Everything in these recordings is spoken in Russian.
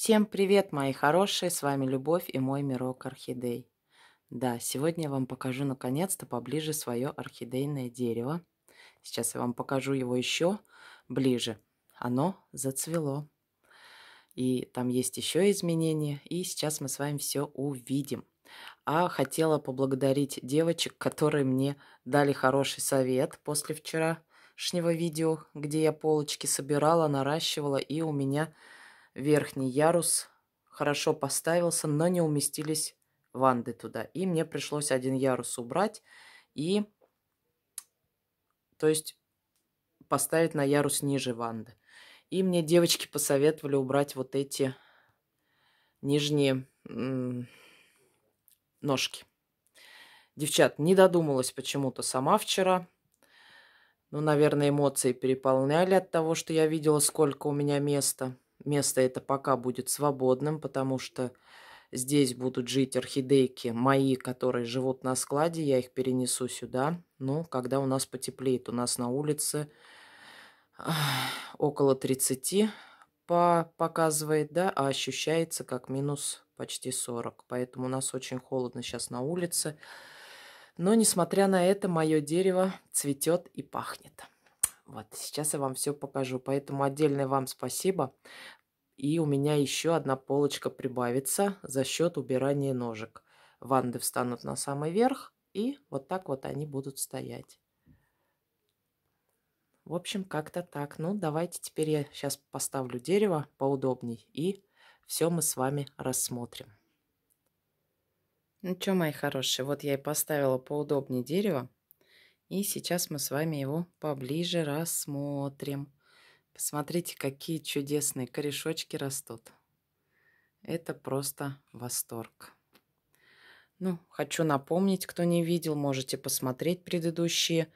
Всем привет, мои хорошие, с вами Любовь и мой мирок орхидей. Да, сегодня я вам покажу наконец-то поближе свое орхидейное дерево. Сейчас я вам покажу его еще ближе. Оно зацвело. И там есть еще изменения, и сейчас мы с вами все увидим. А хотела поблагодарить девочек, которые мне дали хороший совет после вчерашнего видео, где я полочки собирала, наращивала, и у меня верхний ярус хорошо поставился, но не уместились ванды туда. И мне пришлось один ярус убрать и, то есть, поставить на ярус ниже ванды. И мне девочки посоветовали убрать вот эти нижние ножки. Девчат, не додумалась почему-то сама вчера. Ну, наверное, эмоции переполняли от того, что я видела, сколько у меня места – Место это пока будет свободным, потому что здесь будут жить орхидейки мои, которые живут на складе. Я их перенесу сюда. Ну, когда у нас потеплеет. У нас на улице около 30 по показывает, да, а ощущается как минус почти 40. Поэтому у нас очень холодно сейчас на улице. Но, несмотря на это, мое дерево цветет и пахнет. Вот, сейчас я вам все покажу. Поэтому отдельное вам спасибо. И у меня еще одна полочка прибавится за счет убирания ножек. Ванды встанут на самый верх, и вот так вот они будут стоять. В общем, как-то так. Ну, давайте теперь я сейчас поставлю дерево поудобней, и все мы с вами рассмотрим. Ну что, мои хорошие, вот я и поставила поудобнее дерево. И сейчас мы с вами его поближе рассмотрим. Посмотрите, какие чудесные корешочки растут. Это просто восторг. Ну, хочу напомнить, кто не видел, можете посмотреть предыдущие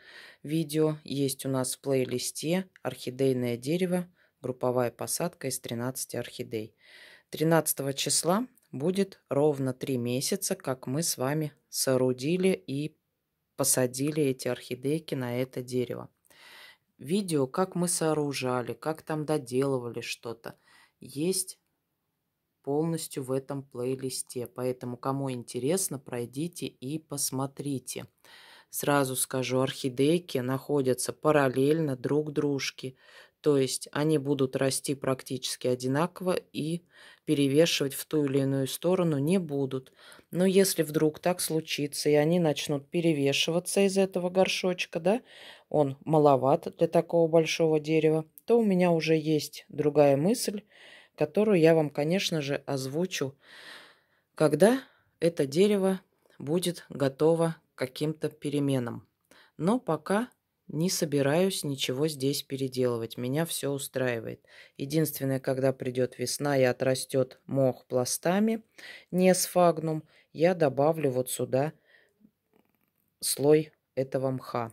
видео. Есть у нас в плейлисте «Орхидейное дерево. Групповая посадка из 13 орхидей». 13 числа будет ровно 3 месяца, как мы с вами соорудили и посадили эти орхидейки на это дерево видео, как мы сооружали, как там доделывали что-то, есть полностью в этом плейлисте. Поэтому, кому интересно, пройдите и посмотрите. Сразу скажу, орхидейки находятся параллельно друг дружке. То есть они будут расти практически одинаково и перевешивать в ту или иную сторону не будут. Но если вдруг так случится, и они начнут перевешиваться из этого горшочка, да, он маловат для такого большого дерева, то у меня уже есть другая мысль, которую я вам, конечно же, озвучу, когда это дерево будет готово к каким-то переменам. Но пока не собираюсь ничего здесь переделывать. Меня все устраивает. Единственное, когда придет весна и отрастет мох пластами, не сфагнум, я добавлю вот сюда слой этого мха.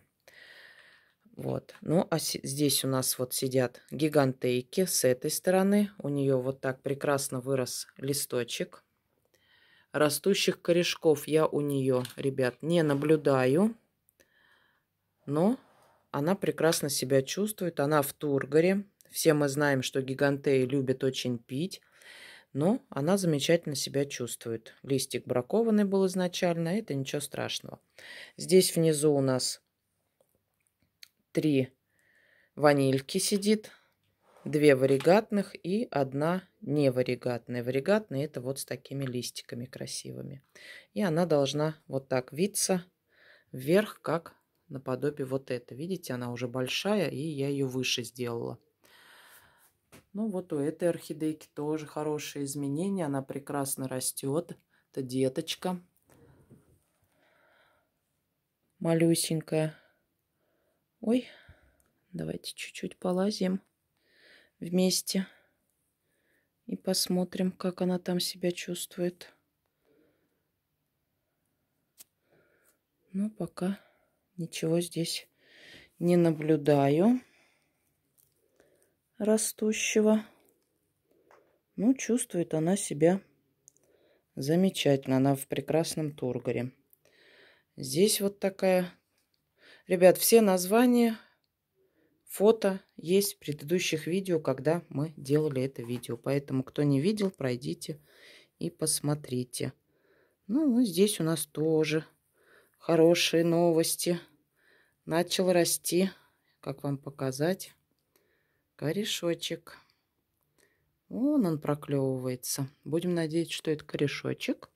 Вот. Ну, а здесь у нас вот сидят гигантейки. С этой стороны у нее вот так прекрасно вырос листочек. Растущих корешков я у нее, ребят, не наблюдаю. Но она прекрасно себя чувствует. Она в тургоре. Все мы знаем, что гигантеи любят очень пить. Но она замечательно себя чувствует. Листик бракованный был изначально, это ничего страшного. Здесь внизу у нас три ванильки сидит, две варигатных и одна неваригатная. Варигатная это вот с такими листиками красивыми. И она должна вот так виться вверх, как наподобие вот это. Видите, она уже большая, и я ее выше сделала. Ну вот у этой орхидейки тоже хорошие изменения. Она прекрасно растет. Это деточка. Малюсенькая. Ой, давайте чуть-чуть полазим вместе. И посмотрим, как она там себя чувствует. Но пока ничего здесь не наблюдаю растущего. Ну, чувствует она себя замечательно. Она в прекрасном тургоре. Здесь вот такая... Ребят, все названия, фото есть в предыдущих видео, когда мы делали это видео. Поэтому, кто не видел, пройдите и посмотрите. Ну, здесь у нас тоже хорошие новости. Начал расти. Как вам показать? корешочек. Вон он проклевывается. Будем надеяться, что это корешочек.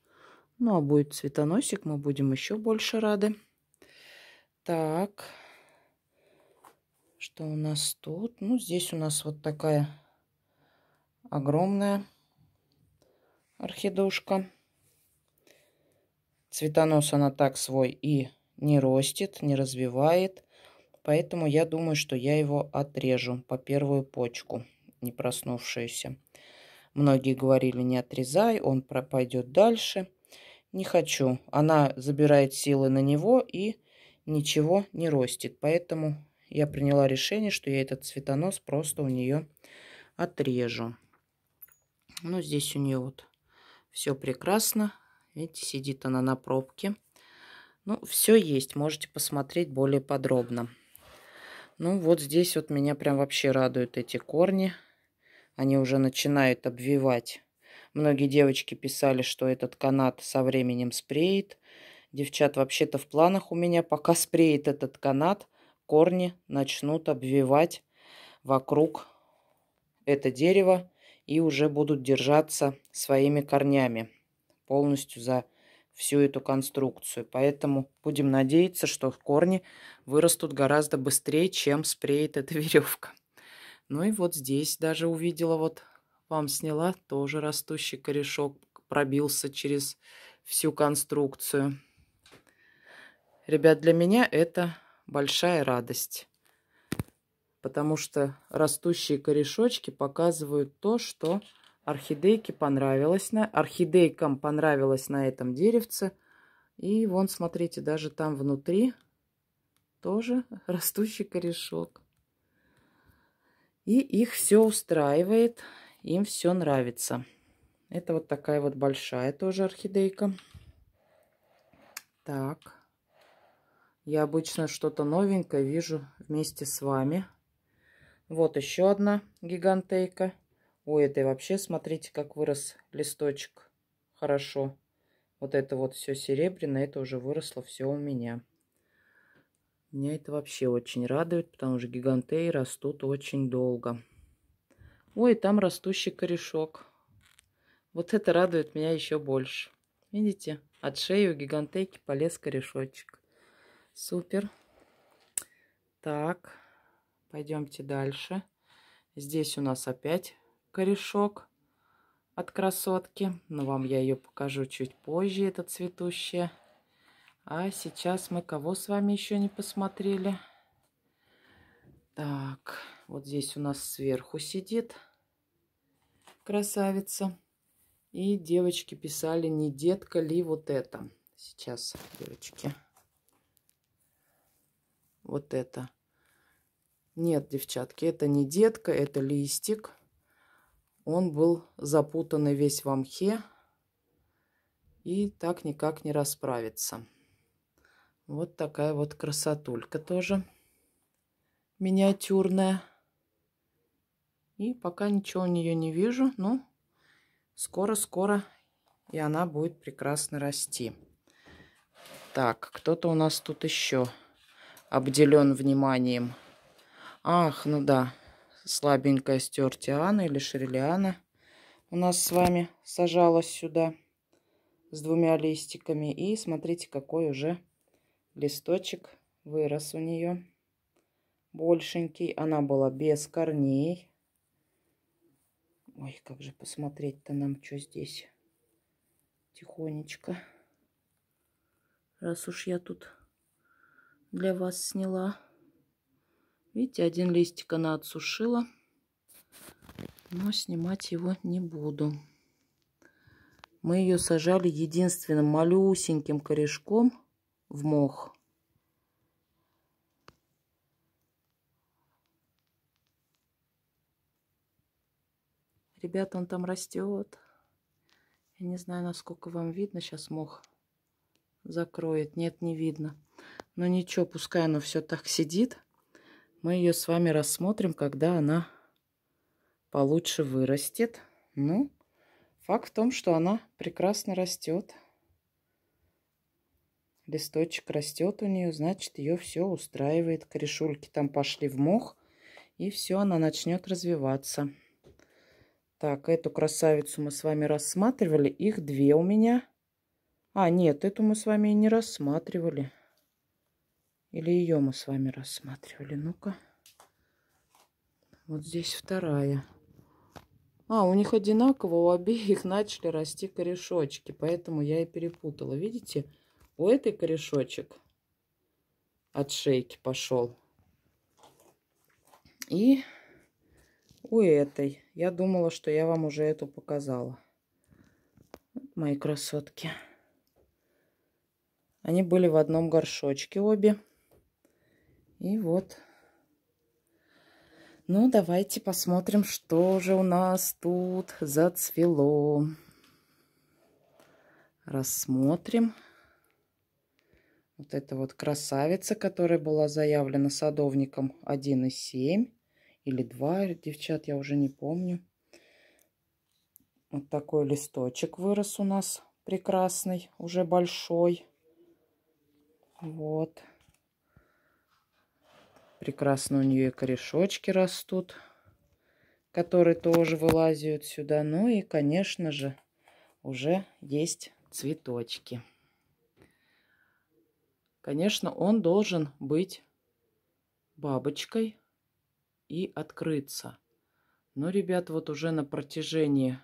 Ну, а будет цветоносик, мы будем еще больше рады. Так, что у нас тут? Ну, здесь у нас вот такая огромная орхидушка. Цветонос она так свой и не ростит, не развивает. Поэтому я думаю, что я его отрежу по первую почку, не проснувшуюся. Многие говорили, не отрезай, он пойдет дальше. Не хочу. Она забирает силы на него и ничего не ростит. Поэтому я приняла решение, что я этот цветонос просто у нее отрежу. Ну, здесь у нее вот все прекрасно. Видите, сидит она на пробке. Ну, все есть. Можете посмотреть более подробно. Ну, вот здесь вот меня прям вообще радуют эти корни. Они уже начинают обвивать. Многие девочки писали, что этот канат со временем спреет. Девчат, вообще-то в планах у меня, пока спреет этот канат, корни начнут обвивать вокруг это дерево и уже будут держаться своими корнями, полностью за всю эту конструкцию. Поэтому будем надеяться, что в корни вырастут гораздо быстрее, чем спреет эта веревка. Ну и вот здесь даже увидела, вот вам сняла, тоже растущий корешок пробился через всю конструкцию. Ребят, для меня это большая радость, потому что растущие корешочки показывают то, что Орхидейке понравилось. На... Орхидейкам понравилось на этом деревце. И вон, смотрите, даже там внутри тоже растущий корешок. И их все устраивает, им все нравится. Это вот такая вот большая тоже орхидейка. Так. Я обычно что-то новенькое вижу вместе с вами. Вот еще одна гигантейка. У этой вообще, смотрите, как вырос листочек. Хорошо. Вот это вот все серебряное, это уже выросло все у меня. Меня это вообще очень радует, потому что гигантеи растут очень долго. Ой, там растущий корешок. Вот это радует меня еще больше. Видите, от шеи у гигантейки полез корешочек. Супер. Так, пойдемте дальше. Здесь у нас опять корешок от красотки. Но вам я ее покажу чуть позже, это цветущая. А сейчас мы кого с вами еще не посмотрели? Так, вот здесь у нас сверху сидит красавица. И девочки писали, не детка ли вот это. Сейчас, девочки. Вот это. Нет, девчатки, это не детка, это листик он был запутанный весь в мхе и так никак не расправится. Вот такая вот красотулька тоже миниатюрная. И пока ничего у нее не вижу, но скоро-скоро и она будет прекрасно расти. Так, кто-то у нас тут еще обделен вниманием. Ах, ну да, слабенькая стертиана или шрилиана у нас с вами сажалась сюда с двумя листиками. И смотрите, какой уже листочек вырос у нее. Большенький. Она была без корней. Ой, как же посмотреть-то нам, что здесь. Тихонечко. Раз уж я тут для вас сняла. Видите, один листик она отсушила, но снимать его не буду. Мы ее сажали единственным малюсеньким корешком в мох. Ребята, он там растет. Я не знаю, насколько вам видно. Сейчас мох закроет. Нет, не видно. Но ну, ничего, пускай оно все так сидит. Мы ее с вами рассмотрим, когда она получше вырастет. Ну, факт в том, что она прекрасно растет. Листочек растет у нее, значит, ее все устраивает. Корешульки там пошли в мох, и все, она начнет развиваться. Так, эту красавицу мы с вами рассматривали. Их две у меня. А, нет, эту мы с вами и не рассматривали. Или ее мы с вами рассматривали? Ну-ка. Вот здесь вторая. А, у них одинаково, у обеих начали расти корешочки, поэтому я и перепутала. Видите, у этой корешочек от шейки пошел. И у этой. Я думала, что я вам уже эту показала. Вот мои красотки. Они были в одном горшочке обе. И вот. Ну, давайте посмотрим, что же у нас тут зацвело. Рассмотрим. Вот эта вот красавица, которая была заявлена садовником 1,7 или 2, девчат, я уже не помню. Вот такой листочек вырос у нас прекрасный, уже большой. Вот. Прекрасно у нее и корешочки растут, которые тоже вылазят сюда. Ну и, конечно же, уже есть цветочки. Конечно, он должен быть бабочкой и открыться. Но, ребят, вот уже на протяжении,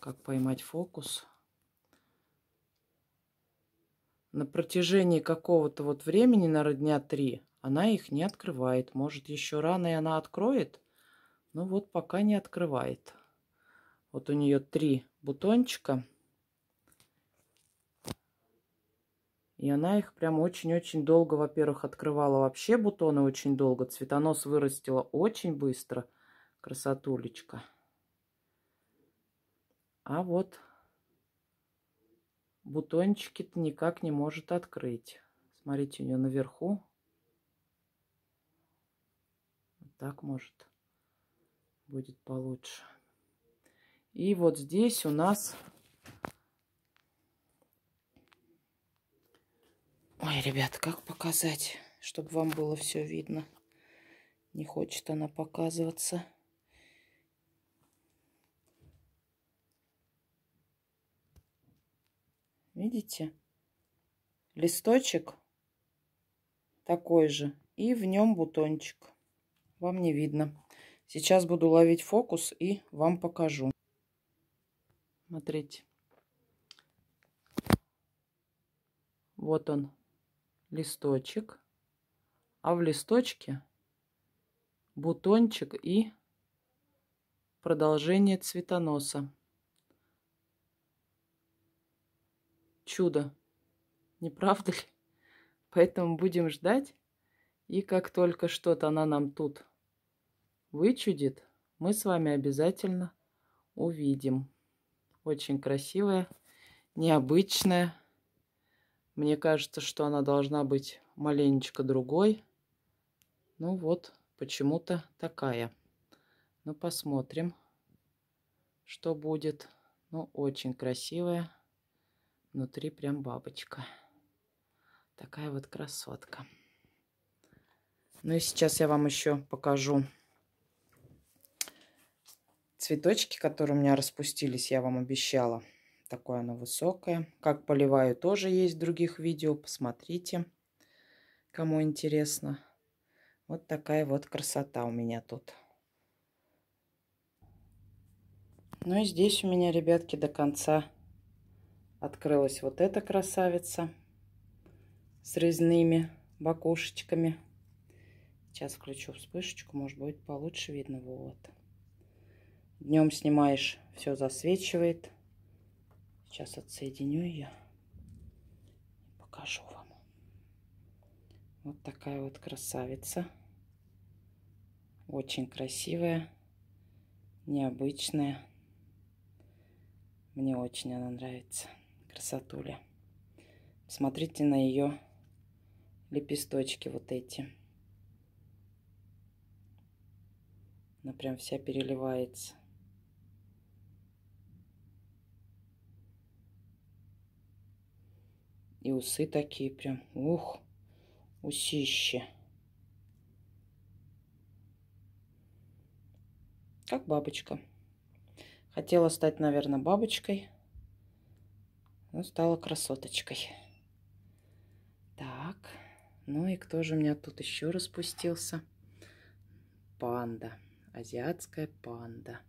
как поймать фокус, на протяжении какого-то вот времени, наверное, дня три, она их не открывает. Может, еще рано и она откроет? Ну вот пока не открывает. Вот у нее три бутончика. И она их прям очень-очень долго, во-первых, открывала вообще бутоны очень долго. Цветонос вырастила очень быстро. Красотулечка. А вот бутончики-то никак не может открыть. Смотрите, у нее наверху так может будет получше. И вот здесь у нас... Ой, ребят, как показать, чтобы вам было все видно? Не хочет она показываться. Видите? Листочек такой же. И в нем бутончик вам не видно. Сейчас буду ловить фокус и вам покажу. Смотрите. Вот он, листочек. А в листочке бутончик и продолжение цветоноса. Чудо, не правда ли? Поэтому будем ждать и как только что-то она нам тут вычудит, мы с вами обязательно увидим. Очень красивая, необычная. Мне кажется, что она должна быть маленечко другой. Ну вот, почему-то такая. Ну, посмотрим, что будет. Ну, очень красивая. Внутри прям бабочка. Такая вот красотка. Ну и сейчас я вам еще покажу цветочки, которые у меня распустились, я вам обещала. Такое оно высокое. Как поливаю, тоже есть в других видео. Посмотрите, кому интересно. Вот такая вот красота у меня тут. Ну и здесь у меня, ребятки, до конца открылась вот эта красавица с резными бакушечками. Сейчас включу вспышечку, может быть, получше видно. Вот. Днем снимаешь, все засвечивает. Сейчас отсоединю ее. Покажу вам. Вот такая вот красавица. Очень красивая, необычная. Мне очень она нравится. Красотуля. Смотрите на ее лепесточки вот эти. Она прям вся переливается. И усы такие прям, ух, усище. Как бабочка. Хотела стать, наверное, бабочкой, но стала красоточкой. Так, ну и кто же у меня тут еще распустился? Панда азиатская панда.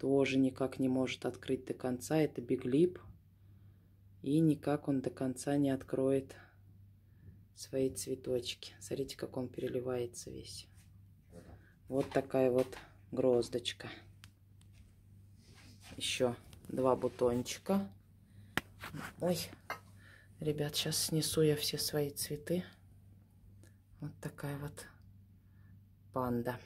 Тоже никак не может открыть до конца, это биглип. И никак он до конца не откроет свои цветочки. Смотрите, как он переливается весь. Вот такая вот гроздочка. Еще два бутончика. Ой, ребят, сейчас снесу я все свои цветы. Вот такая вот панда.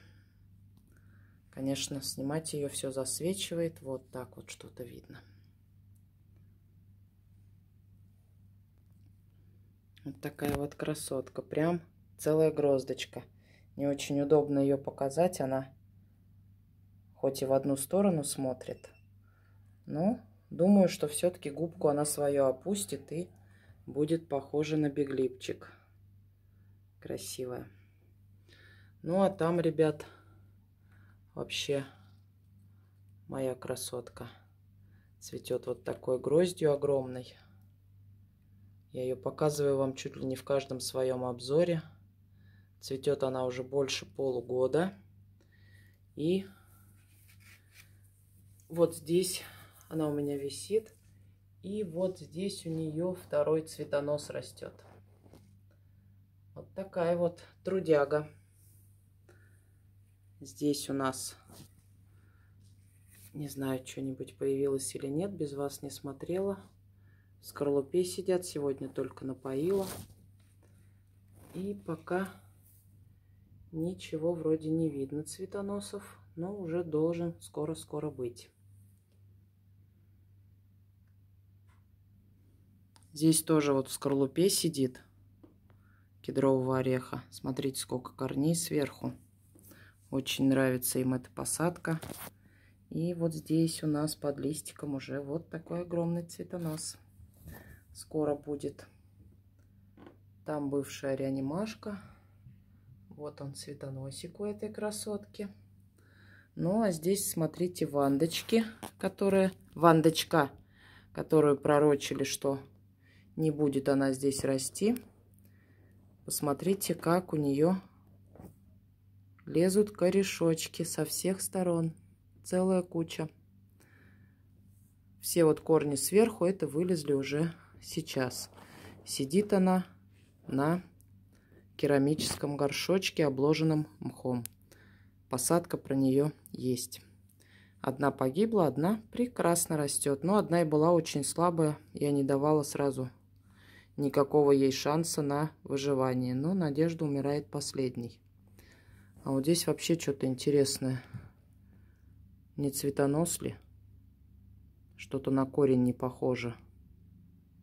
Конечно, снимать ее все засвечивает. Вот так вот что-то видно. Вот такая вот красотка. Прям целая гроздочка. Не очень удобно ее показать. Она хоть и в одну сторону смотрит. Но думаю, что все-таки губку она свою опустит и будет похожа на беглипчик. Красивая. Ну а там, ребят, Вообще моя красотка. Цветет вот такой гроздью огромной. Я ее показываю вам чуть ли не в каждом своем обзоре. Цветет она уже больше полугода. И вот здесь она у меня висит. И вот здесь у нее второй цветонос растет. Вот такая вот трудяга. Здесь у нас, не знаю, что-нибудь появилось или нет, без вас не смотрела. В скорлупе сидят, сегодня только напоила. И пока ничего вроде не видно цветоносов, но уже должен скоро-скоро быть. Здесь тоже вот в скорлупе сидит кедрового ореха. Смотрите, сколько корней сверху. Очень нравится им эта посадка. И вот здесь у нас под листиком уже вот такой огромный цветонос. Скоро будет. Там бывшая реанимашка. Вот он цветоносик у этой красотки. Ну, а здесь, смотрите, вандочки, которые... Вандочка, которую пророчили, что не будет она здесь расти. Посмотрите, как у нее лезут корешочки со всех сторон. Целая куча. Все вот корни сверху, это вылезли уже сейчас. Сидит она на керамическом горшочке, обложенном мхом. Посадка про нее есть. Одна погибла, одна прекрасно растет. Но одна и была очень слабая. Я не давала сразу никакого ей шанса на выживание. Но надежда умирает последней. А вот здесь вообще что-то интересное. Не цветонос ли? Что-то на корень не похоже.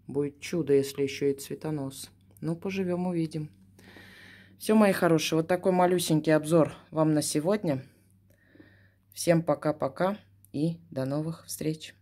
Будет чудо, если еще и цветонос. Ну, поживем, увидим. Все, мои хорошие, вот такой малюсенький обзор вам на сегодня. Всем пока-пока и до новых встреч!